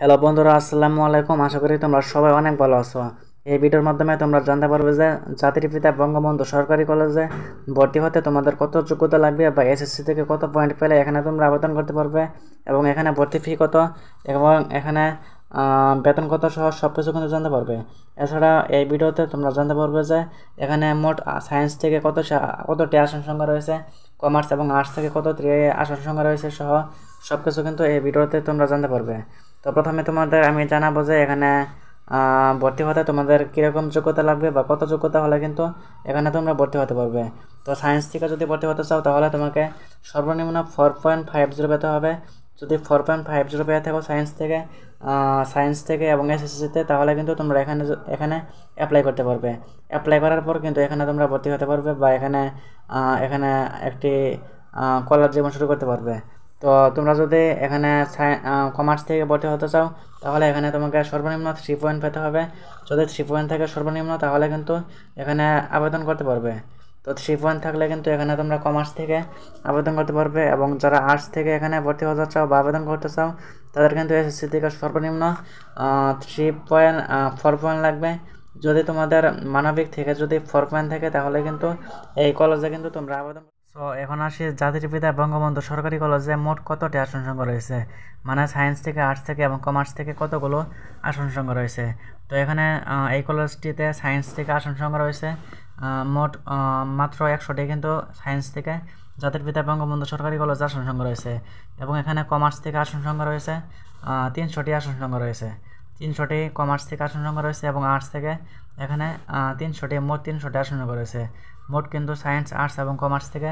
hello বন্ধুরা আসসালামু আলাইকুম আশা করি তোমরা সবাই অনেক ভালো আছো এই ভিডিওর মাধ্যমে তোমরা জানতে পারবে যে জাতির পিতা বঙ্গবন্ধু সরকারি কলেজে ভর্তি হতে তোমাদের কত যোগ্যতা লাগবে বা এসএসসি থেকে কত পয়েন্ট পেলে এখানে তোমরা আবেদন করতে পারবে এবং এখানে ভর্তি ফি কত এবং এখানে বেতন কত সহ সব কিছু কিন্তু জানতে পারবে এছাড়া এই ভিডিওতে তোমরা জানতে পারবে যে এখানে মোট সায়েন্স থেকে কত কতটি আসন সংখ্যা রয়েছে কমার্স এবং আর্টস থেকে কত আসন সংখ্যা রয়েছে সহ সব কিছু কিন্তু এই ভিডিওতে তোমরা জানতে পারবে তো প্রথমে তোমাদের আমি জানাবো যে এখানে ভর্তি হতে তোমাদের কীরকম যোগ্যতা লাগবে বা কত যোগ্যতা হলে কিন্তু এখানে তোমরা ভর্তি হতে পারবে তো সায়েন্স থেকে যদি ভর্তি হতে চাও তাহলে তোমাকে সর্বনিম্ন ফোর পয়েন্ট ফাইভ জিরো পেতে হবে যদি ফোর পয়েন্ট ফাইভ জিরো পেয়ে থাকো সায়েন্স থেকে সায়েন্স থেকে এবং এসএসসিতে তাহলে কিন্তু তোমরা এখানে এখানে অ্যাপ্লাই করতে পারবে অ্যাপ্লাই করার পর কিন্তু এখানে তোমরা ভর্তি হতে পারবে বা এখানে এখানে একটি কলার জীবন শুরু করতে পারবে তো তোমরা যদি এখানে কমার্স থেকে ভর্তি হতে চাও তাহলে এখানে তোমাকে সর্বনিম্ন থ্রি পয়েন্ট পেতে হবে যদি থ্রি পয়েন্ট থাকে সর্বনিম্ন তাহলে কিন্তু এখানে আবেদন করতে পারবে তো থ্রি পয়েন্ট থাকলে কিন্তু এখানে তোমরা কমার্স থেকে আবেদন করতে পারবে এবং যারা আর্টস থেকে এখানে ভর্তি হতে চাও বা আবেদন করতে চাও তাদের কিন্তু এসএসসি থেকে সর্বনিম্ন থ্রি পয়েন্ট ফোর পয়েন্ট লাগবে যদি তোমাদের মানবিক থেকে যদি ফোর পয়েন্ট থাকে তাহলে কিন্তু এই কলেজে কিন্তু তোমরা আবেদন সো এখন আসি জাতির পিতা বঙ্গবন্ধু সরকারি কলেজে মোট কতটি আসন সংখ্যা রয়েছে মানে সায়েন্স থেকে আর্টস থেকে এবং কমার্স থেকে কতগুলো আসন সংখ্যা রয়েছে তো এখানে এই কলেজটিতে সায়েন্স থেকে আসন সংখ্যা রয়েছে মোট মাত্র একশোটি কিন্তু সায়েন্স থেকে জাতির পিতা বঙ্গবন্ধু সরকারি কলেজ আসন সংখ্যা রয়েছে এবং এখানে কমার্স থেকে আসন সংখ্যা রয়েছে তিনশোটি আসন সংখ্যা রয়েছে তিনশোটি কমার্স থেকে আসন সংখ্যা রয়েছে এবং আর্টস থেকে এখানে তিনশোটি মোট তিনশোটি আসন সংখ্যা রয়েছে মোট কিন্তু সায়েন্স আর্টস এবং কমার্স থেকে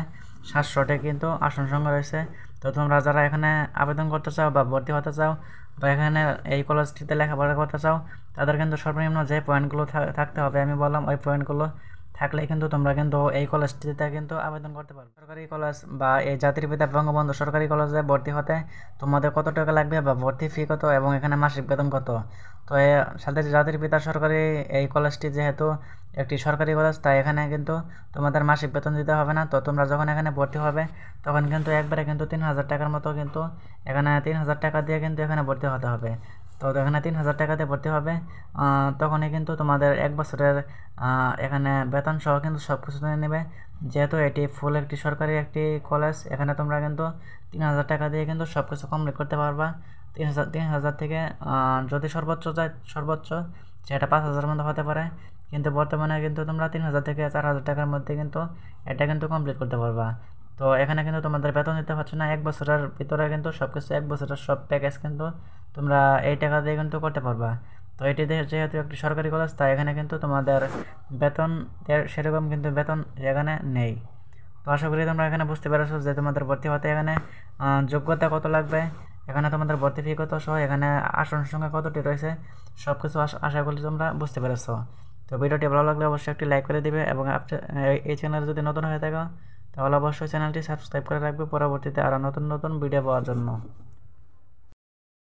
সাতশোটি কিন্তু আসন সংখ্যা রয়েছে তো তোমরা যারা এখানে আবেদন করতে চাও বা ভর্তি হতে চাও বা এখানে এই কলেজটিতে লেখাপড়া করতে চাও তাদের কিন্তু সর্বনিম্ন যে পয়েন্টগুলো থাকতে হবে আমি বললাম ওই পয়েন্টগুলো থাকলে কিন্তু তোমরা কিন্তু এই কলেজটিতে কিন্তু আবেদন করতে পারবে সরকারি কলেজ বা এই জাতির পিতা বঙ্গবন্ধু সরকারি কলেজে ভর্তি হতে তোমাদের কত টাকা লাগবে বা ভর্তি ফি কত এবং এখানে মাসিক বেতন কত তো সাথে জাতির পিতা সরকারি এই কলেজটি যেহেতু একটি সরকারি কলেজ তাই এখানে কিন্তু তোমাদের মাসিক বেতন দিতে হবে না তো তোমরা যখন এখানে ভর্তি হবে তখন কিন্তু একবারে কিন্তু তিন হাজার টাকার মতো কিন্তু এখানে তিন হাজার টাকা দিয়ে কিন্তু এখানে ভর্তি হতে হবে তো এখানে তিন হাজার টাকাতে ভর্তি হবে তখনই কিন্তু তোমাদের এক বছরের এখানে বেতন সহ কিন্তু সব কিছু নেবে যেহেতু এটি ফুল একটি সরকারি একটি কলেজ এখানে তোমরা কিন্তু তিন হাজার টাকা দিয়ে কিন্তু সব কিছু কমপ্লিট করতে পারবা তিন হাজার তিন হাজার থেকে যদি সর্বোচ্চ যায় সর্বোচ্চ সেটা পাঁচ হাজার মতো হতে পারে কিন্তু বর্তমানে কিন্তু তোমরা তিন হাজার থেকে চার হাজার টাকার মধ্যে কিন্তু এটা কিন্তু কমপ্লিট করতে পারবা তো এখানে কিন্তু তোমাদের বেতন দিতে পারছো না এক বছরের ভিতরে কিন্তু সব কিছু এক বছরের সব প্যাকেজ কিন্তু তোমরা এই টাকা দিয়ে কিন্তু করতে পারবা তো এটি যেহেতু একটি সরকারি কলেজ তাই এখানে কিন্তু তোমাদের বেতন সেরকম কিন্তু বেতন এখানে নেই তো আশা করি তোমরা এখানে বুঝতে পেরেছো যে তোমাদের ভর্তি হতে এখানে যোগ্যতা কত লাগবে এখানে তোমাদের ভর্তি ফি কত সহ এখানে আসন সংখ্যা কতটি রয়েছে সব কিছু আশা করি তোমরা বুঝতে পেরেছো তো ভিডিওটি ভালো লাগলে অবশ্যই একটি লাইক করে দিবে এবং এই চ্যানেল যদি নতুন হয়ে থাকো তাহলে অবশ্যই চ্যানেলটি সাবস্ক্রাইব করে রাখবে পরবর্তীতে আরও নতুন নতুন ভিডিও পাওয়ার জন্য